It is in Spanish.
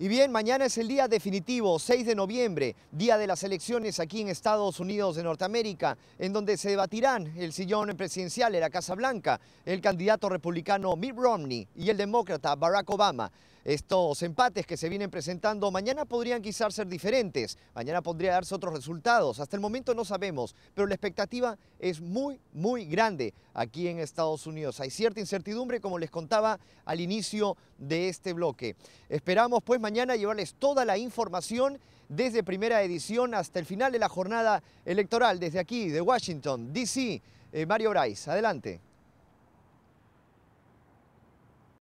Y bien, mañana es el día definitivo, 6 de noviembre, día de las elecciones aquí en Estados Unidos de Norteamérica, en donde se debatirán el sillón presidencial de la Casa Blanca, el candidato republicano Mitt Romney y el demócrata Barack Obama. Estos empates que se vienen presentando mañana podrían quizás ser diferentes, mañana podría darse otros resultados, hasta el momento no sabemos, pero la expectativa es muy, muy grande aquí en Estados Unidos. Hay cierta incertidumbre, como les contaba al inicio de este bloque. Esperamos pues mañana llevarles toda la información desde primera edición hasta el final de la jornada electoral, desde aquí, de Washington, D.C. Eh, Mario Bryce, adelante.